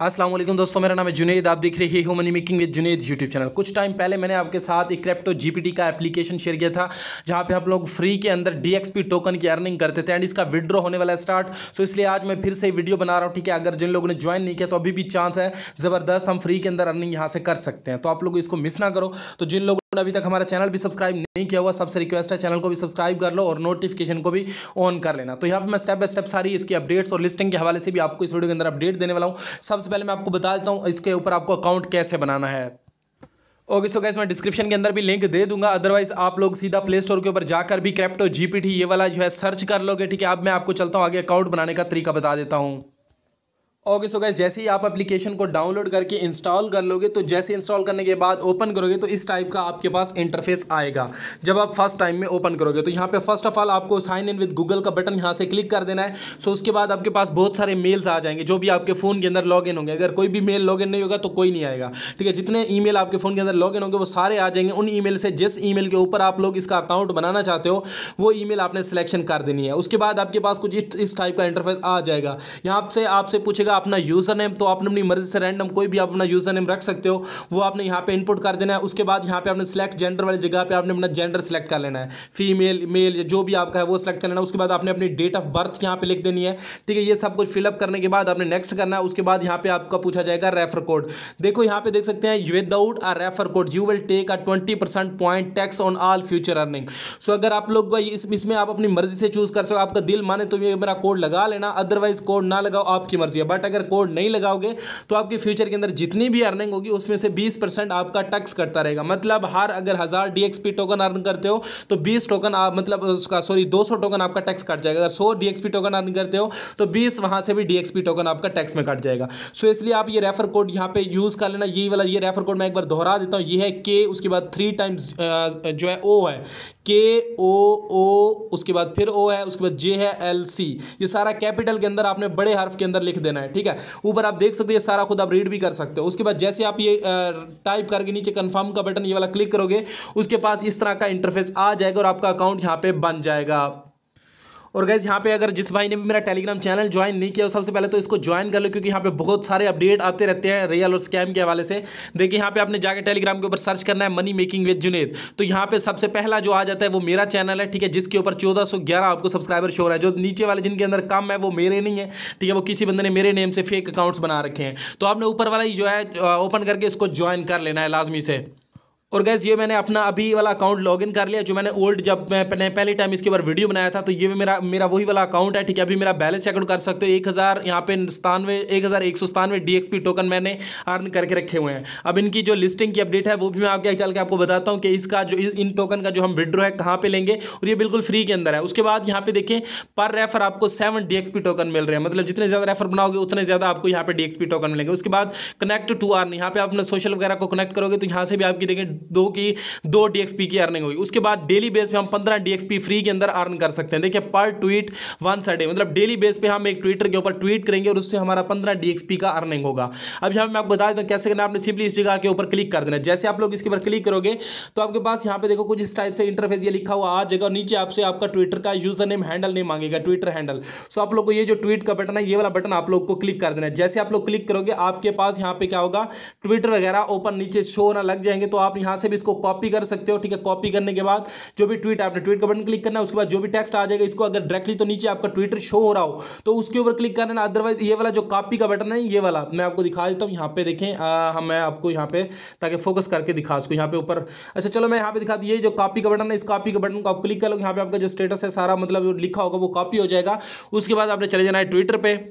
असलम दोस्तों मेरा नाम है जुनेद आप देख रहे हैं money making with Junaid YouTube channel कुछ टाइम पहले मैंने आपके साथ एक क्रिप्टो जीपीटी का एप्लीकेशन शेयर किया था जहां पे हम लोग फ्री के अंदर डीएक्सपी टोकन की अर्निंग करते थे एंड इसका विड्रॉ होने वाला है स्टार्ट सो इसलिए आज मैं फिर से वीडियो बना रहा हूँ ठीक है अगर जिन लोगों ने ज्वाइन नहीं किया तो अभी भी चांस है ज़बरदस्त हम फ्री के अंदर अर्निंग यहाँ से कर सकते हैं तो आप लोग इसको मिस ना करो तो जिन लोग अभी तक हमारा चैनल भी सब्सक्राइब नहीं किया हुआ सबसे रिक्वेस्ट है चैनल को भी सब्सक्राइब कर लो और नोटिफिकेशन को भी ऑन कर लेना तो यहाँ पर मैं स्टेप बाय स्टेप सारी इसकी अपडेट्स और लिस्टिंग के हवाले से भी आपको इस वीडियो के अंदर अपडेट देने वाला हूँ सबसे पहले मैं आपको बता देता हूँ इसके ऊपर आपको अकाउंट कैसे बनाना है ओके सो गैस मैं डिस्क्रिप्शन के अंदर भी लिंक दे दूंगा अदरवाइज आप लोग सीधा प्ले स्टोर के ऊपर जाकर भी क्रेप्टो जीपीटी ये वाला जो है सर्च कर लोगे ठीक है अब मैं आपको चलता हूँ आगे अकाउंट बनाने का तरीका बता देता हूँ ओके सो गैस जैसे ही आप एप्लीकेशन को डाउनलोड करके इंस्टॉल कर लोगे तो जैसे इंस्टॉल करने के बाद ओपन करोगे तो इस टाइप का आपके पास इंटरफेस आएगा जब आप फर्स्ट टाइम में ओपन करोगे तो यहाँ पे फर्स्ट ऑफ ऑल आपको साइन इन विद गूगल का बटन यहाँ से क्लिक कर देना है सो उसके बाद आपके पास बहुत सारे मेल्स आ जाएंगे जो भी आपके फ़ोन के अंदर लॉग होंगे अगर कोई भी मेल लॉग नहीं होगा तो कोई नहीं आएगा ठीक है जितने ई आपके फ़ोन के अंदर लॉग होंगे वो सारे आ जाएंगे उन ई से जिस ई के ऊपर आप लोग इसका अकाउंट बनाना चाहते हो वो ई आपने सिलेक्शन कर देनी है उसके बाद आपके पास कुछ इस टाइप का इंटरफेस आ जाएगा यहाँ से आपसे पूछेगा अपना यूज़र नेम तो आपने अपनी मर्जी से रैंडम कोई भी आप अपना यूज़र नेम रख सकते हो वो आपने यहाँ पे इनपुट कर देना है उसके बाद यहाँ पे आपने सेलेक्ट जेंडर वाली जगह पे आपने अपना जेंडर सेलेक्ट कर लेना है फीमेल मेल या जो भी आपका है वो सेलेक्ट कर लेना उसके बाद आपने अपनी डेट ऑफ बर्थ यहाँ पे लिख देनी है ठीक है ये सब कुछ फिलअप करने के बाद आपने नेक्स्ट करना है उसके बाद यहाँ पे आपका पूछा जाएगा रेफर कोड देखो यहाँ पे देख सकते हैं without a refer code you will take a twenty point tax on all future earning so अगर आप लोग इसमें आप अपनी मर्जी से चूज़ कर सको आपका दिल माने तो ये मेरा कोड लगा लेना अदरवाइज कोड ना लगाओ आपकी मर्जी है बट अगर कोड नहीं लगाओगे तो आपके फ्यूचर के अंदर जितनी भी अर्निंग होगी उसमें से बीस आपका टैक्स करता रहेगा मतलब हर अगर हज़ार डी टोकन अर्न करते हो तो बीस टोकन आप मतलब उसका सॉरी दो टोकन आपका टैक्स कट जाएगा अगर सौ डी टोकन अर्न करते हो तो बीस वहाँ से भी डी टोकन आपका टैक्स में कट जाएगा सो इसलिए आप ये रेफर कोड यहाँ पर यूज़ कर लेना ये वाला ये रेफर कोड मैं एक बार दोहरा देता हूँ ये है के उसके बाद थ्री टाइम्स जो है ओ है के ओ ओ उसके बाद फिर ओ है उसके बाद जे है एल सी ये सारा कैपिटल के अंदर आपने बड़े हर्फ के अंदर लिख देना है है ठीक है ऊपर आप देख सकते हैं सारा खुद आप रीड भी कर सकते हो उसके बाद जैसे आप ये टाइप करके नीचे कन्फर्म का बटन ये वाला क्लिक करोगे उसके पास इस तरह का इंटरफेस आ जाएगा और आपका अकाउंट यहाँ पे बन जाएगा और गैस यहाँ पे अगर जिस भाई ने भी मेरा टेलीग्राम चैनल ज्वाइन नहीं किया सबसे पहले तो इसको ज्वाइन कर लो क्योंकि यहाँ पे बहुत सारे अपडेट आते रहते हैं रियल और स्कैम के हवाले से देखिए यहाँ पे आपने जाकर टेलीग्राम के ऊपर सर्च करना है मनी मेकिंग विद जुनेद तो यहाँ पे सबसे पहला जो आ जाता है वो मेरा चैनल है ठीक है जिसके ऊपर चौदह आपको सब्सक्राइबर शोर है जो नीचे वाले जिनके अंदर कम है वो मेरे नहीं है ठीक है वो किसी बंदे ने मेरे नेम से फेक अकाउंट्स बना रखे हैं तो आपने ऊपर वाला ही जो है ओपन करके इसको ज्वाइन कर लेना है लाजमी से और गैस ये मैंने अपना अभी वाला अकाउंट लॉगिन कर लिया जो मैंने ओल्ड जब मैं पहले टाइम इसके ऊपर वीडियो बनाया था तो ये मेरा मेरा वही वाला अकाउंट है ठीक है अभी मेरा बैलेंस चेकआउट कर सकते हो एक हज़ार यहाँ पे सतानवे एक हज़ार एक सौ सतानवे डी पी टोकन मैंने अर्न करके रखे हुए हैं अब इनकी जो लिस्टिंग की अपडेट है वो भी मैं आपके चल के आपको बताता हूँ कि इसका जो इन टोकन का जो हम विड्रो है कहाँ पर लेंगे और ये बिल्कुल फ्री के अंदर है उसके बाद यहाँ पे देखें पर रेफर आपको सेवन डी पी टोकन मिल रहे हैं मतलब जितने ज़्यादा रेफर बनाओगे उतने ज़्यादा आपको यहाँ पर डी पी टोकन मिलेंगे उसके बाद कनेक्ट टू आर्न यहाँ पे आप सोशल वगैरह को कनेक्ट करोगे तो यहाँ से भी आपकी देखें दो की दो डीएक्सपी की अर्निंग हुई उसके बाद डेली बेस पे हम पंद्रह डीएक्सपी फ्री के अंदर अर्न कर सकते हैं देखिए पर ट्वीट वन सडे मतलब डेली बेस पे हम एक ट्विटर के ऊपर ट्वीट करेंगे और उससे हमारा पंद्रह डीएक्सपी का अर्निंग होगा अब यहाँ मैं आपको बता देता हूँ कैसे करना आपने सिंपली इस जगह के ऊपर क्लिक कर देना जैसे आप लोग इसके ऊपर क्लिक करोगे तो आपके पास यहाँ पे देखो कुछ इस टाइप से इंटरफेस ये लिखा हुआ आ जाएगा और नीचे आपसे आपका ट्विटर का यूजर नेम हैंडल नहीं मांगेगा ट्विटर हैंडल सो आप लोग को ये जो ट्वीट का बटन है ये वाला बटन आप लोग को क्लिक कर देना जैसे आप लोग क्लिक करोगे आपके पास यहाँ पे क्या होगा ट्विटर वगैरह ओपन नीचे शो होना लग जाएंगे तो आप यहाँ यहाँ से भी इसको कॉपी कर सकते हो ठीक है कॉपी करने के बाद जो भी ट्वीट आपने ट्वीट का बटन क्लिक करना है उसके बाद जो भी टेक्स्ट आ जाएगा इसको अगर डायरेक्टली तो नीचे आपका ट्विटर शो हो रहा हो तो उसके ऊपर क्लिक करना अदरवाइज ये वाला जो कॉपी का बटन है ये वाला मैं आपको दिखा देता हूँ यहाँ पे देखें हम मैं आपको यहाँ पे ताकि फोकस करके दिखा सकूँ यहाँ पे ऊपर अच्छा चलो मैं यहाँ पे दिखाती ये जो कॉपी का बटन है इस कॉपी का बटन को आप क्लिक कर लो यहाँ पे आपका जो स्टेटस है सारा मतलब लिखा होगा वो कॉपी हो जाएगा उसके बाद आपने चले जाना है ट्विटर पर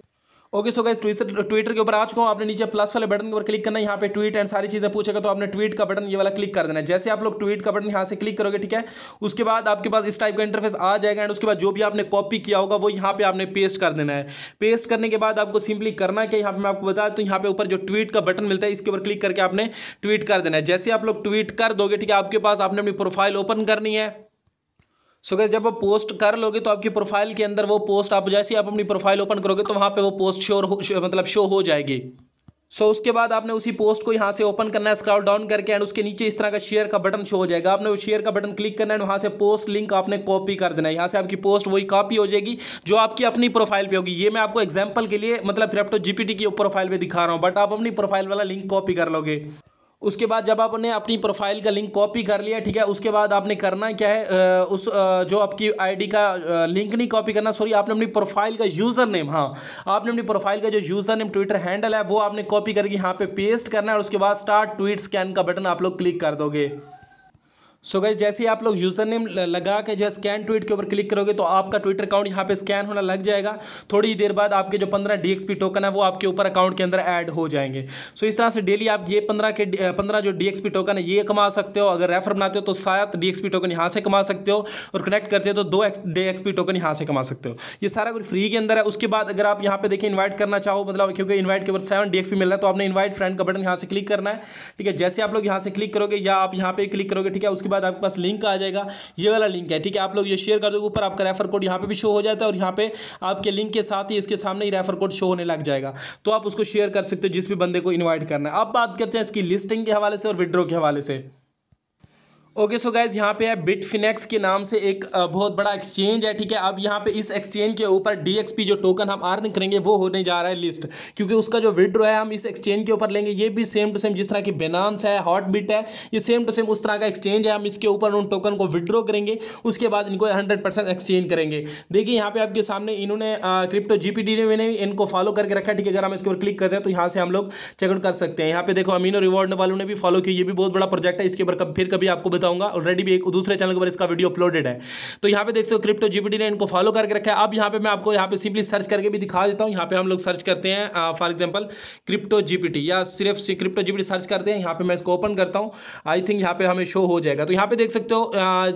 okay so guys Twitter Twitter के ऊपर आ चुका हूँ आपने नीचे प्लस वाले बटन के ऊपर क्लिक करना है यहाँ पे ट्वीट एंड सारी चीज़ें पूछेगा तो आपने ट्वीट का बटन ये वाला क्लिक कर देना है जैसे आप लोग ट्वीट का बटन यहाँ से क्लिक करोगे ठीक है उसके बाद आपके पास इस टाइप का इंटरफेस आ जाएगा एंड उसके बाद जो भी आपने कॉपी किया होगा वो यहाँ पे आपने पेस्ट कर देना है पेस्ट करने के बाद आपको सिंपली करना क्या यहाँ पर मैं आपको बता तो यहाँ पे ऊपर जो ट्वीट का बटन मिलता है इसके ऊपर क्लिक करके आपने ट्वीट कर देना है जैसे आप लोग ट्वीट कर दोगे ठीक है आपके पास आपने अपनी प्रोफाइल ओपन करनी है सो so गैस जब आप पोस्ट कर लोगे तो आपकी प्रोफाइल के अंदर वो पोस्ट आप जैसे आप अपनी प्रोफाइल ओपन करोगे तो वहाँ पे वो पोस्ट शोर हो मतलब शो हो जाएगी सो so, उसके बाद आपने उसी पोस्ट को यहाँ से ओपन करना है स्क्रॉल डाउन करके एंड उसके नीचे इस तरह का शेयर का बटन शो हो जाएगा आपने वो शेयर का बटन क्लिक करना है वहाँ से पोस्ट लिंक आपने कॉपी कर देना है यहाँ से आपकी पोस्ट वही कॉपी हो जाएगी जो आपकी अपनी प्रोफाइल पे होगी ये मैं आपको एग्जाम्पल के लिए मतलब क्रिप्टो जीपीटी की प्रोफाइल पर दिखा रहा हूँ बट आप अपनी प्रोफाइल वाला लिंक कॉपी कर लोगे उसके बाद जब आपने अपनी प्रोफाइल का लिंक कॉपी कर लिया ठीक है उसके बाद आपने करना क्या है उस जो आपकी आईडी का लिंक नहीं कॉपी करना सॉरी आपने अपनी प्रोफाइल का यूज़र नेम हाँ आपने अपनी प्रोफाइल का जो यूज़र नेम ट्विटर हैंडल है वो आपने कॉपी करके यहाँ पे पेस्ट करना है और उसके बाद स्टार्ट ट्वीट स्कैन का बटन आप लोग क्लिक कर दोगे सो गई जैसे ही आप लोग यूज़र नेम लगा के जो है स्कैन ट्वीट के ऊपर क्लिक करोगे तो आपका ट्विटर अकाउंट यहाँ पे स्कैन होना लग जाएगा थोड़ी देर बाद आपके जो पंद्रह डी टोकन है वो आपके ऊपर अकाउंट के अंदर ऐड हो जाएंगे सो इस तरह से डेली आप ये पंद्रह के पंद्रह जो डी टोकन है ये कमा सकते हो अगर रेफर बनाते हो तो सात डी टोकन यहाँ से कमा सकते हो और कनेक्ट करते हो तो दो एक्स टोकन यहाँ से कमा सकते हो ये सारा कुछ फ्री के अंदर है उसके बाद अगर आप यहाँ पे देखिए इन्वाइट करना चाहो मतलब क्योंकि इन्वाइट के ऊपर सेवन डी मिल रहा है तो आपने इन्वाइट फ्रेंड का बटन यहाँ से क्लिक करना है ठीक है जैसे आप लोग यहाँ से क्लिक करोगे या आप यहाँ पे क्लिक करोगे ठीक है उसके उसके बाद आपके पास लिंक आ जाएगा ये वाला लिंक है ठीक है आप लोग ये शेयर कर दो ऊपर आपका रेफर कोड यहाँ पर भी शो हो जाता है और यहाँ पे आपके लिंक के साथ ही इसके सामने ही रेफर कोड शो होने लग जाएगा तो आप उसको शेयर कर सकते हो जिस भी बंदे को इन्वाइट करना है अब बात करते हैं इसकी लिस्टिंग के हवाले से और विड्रो के हवाले से ओके सो गाइज यहाँ पे है बिट फिनेक्स के नाम से एक बहुत बड़ा एक्सचेंज है ठीक है अब यहाँ पे इस एक्सचेंज के ऊपर डी जो टोकन हम अर्न करेंगे वो होने जा रहा है लिस्ट क्योंकि उसका जो विड्रो है हम इस एक्सचेंज के ऊपर लेंगे ये भी सेम टू सेम जिस तरह की बेनांस है हॉट बिट है ये सेम टू सेम उस तरह का एक्सचेंज है हम इसके ऊपर उन टोकन को विड्रॉ करेंगे उसके बाद इनको हंड्रेड परसेंट एक्सचेंज करेंगे देखिए यहाँ पे आपके सामने इन्होंने क्रिप्टो जी पी डी ने इनको फॉलो करके रखा ठीक है अगर हम इसके ऊपर क्लिक करते हैं तो यहाँ से हम लोग चेकआउट कर सकते हैं यहाँ पे देखो अमीनो रिवॉर्ड वालों ने भी फॉलो किया ये भी बहुत बड़ा प्रोजेक्ट है इसके ऊपर फिर कभी आपको बताऊंगा ऑलरेडी भी एक दूसरे चैनल के ऊपर इसका वीडियो अपलोडेड है तो यहाँ पे देख सकते हो क्रिप्टो जीपीटी ने इनको फॉलो करके रखा है अब यहाँ पे मैं आपको यहाँ पे सिंपली सर्च करके भी दिखा देता हूँ यहाँ पे हम लोग सर्च करते हैं फॉर एग्जाम्पल क्रिप्टो जीपीटी या सिर्फ क्रिप्टो जीपीटी सर्च करते हैं यहाँ पे मैं इसको ओपन करता हूँ आई थिंक यहाँ पे हमें शो हो जाएगा तो यहाँ पे देख सकते हो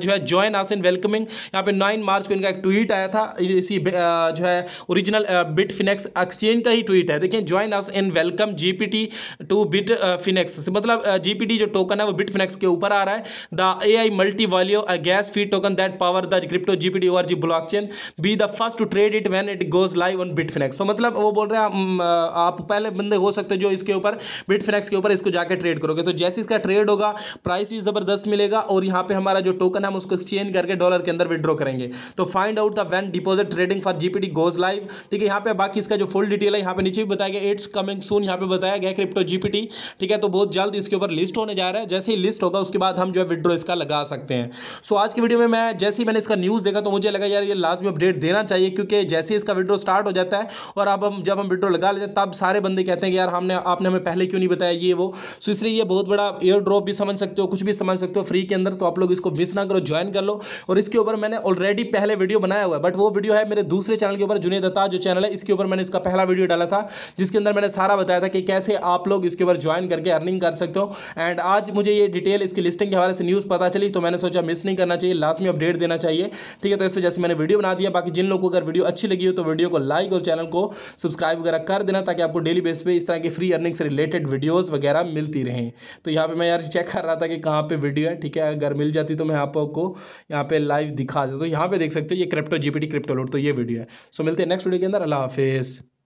जो है ज्वाइन आस इन वेलकमिंग यहाँ पे नाइन मार्च को इनका एक ट्वीट आया था इसी जो है ओरिजिनल बिट फिनेक्स एक्सचेंज का ही ट्वीट है देखिए join us in welcome GPT to Bitfinex मतलब जीपीटी जो टोकन है वो बिट फिनेक्स के ऊपर आ रहा है the AI multi value a gas fee token that power the crypto crypto ORG blockchain be the first to trade it when it it live on Bitfinex so मतलब वो बोल रहे हैं आप पहले बंदे हो सकते हो जो इसके ऊपर बिटफिनेक्स के ऊपर इसको जाकर ट्रेड करोगे तो जैसे इसका ट्रेड होगा प्राइस भी ज़बरदस्त मिलेगा और यहाँ पे हमारा जो टोकन है हम उसको एक्सचेंज करके डॉलर के अंदर विड्रॉ करेंगे तो find out the when deposit trading for GPT goes live ठीक है यहाँ पे बाकी इसका जो फुल डिटेल है यहाँ पे नीचे भी बताया गया इट्स कमिंग सून यहाँ पे बताया गया क्रिप्टो जीपीटी ठीक है तो बहुत जल्द इसके ऊपर लिस्ट होने जा रहा है जैसे ही लिस्ट होगा उसके बाद हम जो है विड्रो इंट्रो इसका लगा सकते हैं सो आज की वीडियो में मैं जैसे ही मैंने इसका न्यूज़ देखा तो मुझे लगा यार ये लास्ट में अपडेट देना चाहिए क्योंकि जैसे ही इसका विड्रो स्टार्ट हो जाता है और अब हम जब हम विड्रो लगा लेते हैं तब सारे बंदे कहते हैं कि यार हमने आपने हमें पहले क्यों नहीं बताया ये वो सो इसलिए ये बहुत बड़ा एयर ड्रॉप भी समझ सकते हो कुछ भी समझ सकते हो फ्री के अंदर तो आप लोग इसको मिस ना करो ज्वाइन कर लो और इसके ऊपर मैंने ऑलरेडी पहले वीडियो बनाया हुआ है बट वो वीडियो है मेरे दूसरे चैनल के ऊपर जुनेद दत्ता जो चैनल है इसके ऊपर मैंने इसका पहला वीडियो डाला था जिसके अंदर मैंने सारा बताया था कि कैसे आप लोग इसके ऊपर ज्वाइन करके अर्निंग कर सकते हो एंड आज मुझे ये डिटेल इसकी लिस्टिंग के हवाले से न्यूज़ पता चली तो मैंने सोचा मिस नहीं करना चाहिए लास्ट में अपडेट देना चाहिए ठीक है तो इस वजह से मैंने वीडियो बना दिया बाकी जिन लोगों को अगर वीडियो अच्छी लगी हो तो वीडियो को लाइक और चैनल को सब्सक्राइब वगैरह कर देना ताकि आपको डेली बेस पर इस तरह की फ्री अर्निंग से रिलेटेड वीडियोज़ वगैरह मिलती रहें तो यहाँ पर मैं यार चेक कर रहा था कि कहाँ पर वीडियो है ठीक है अगर मिल जाती तो मैं आपको यहाँ पर लाइव दिखा देता तो यहाँ पर देख सकते हो ये crypto G P crypto load तो ये वीडियो है सो मिलते हैं नेक्स्ट वीडियो के अंदर अल्लाह हाफिज़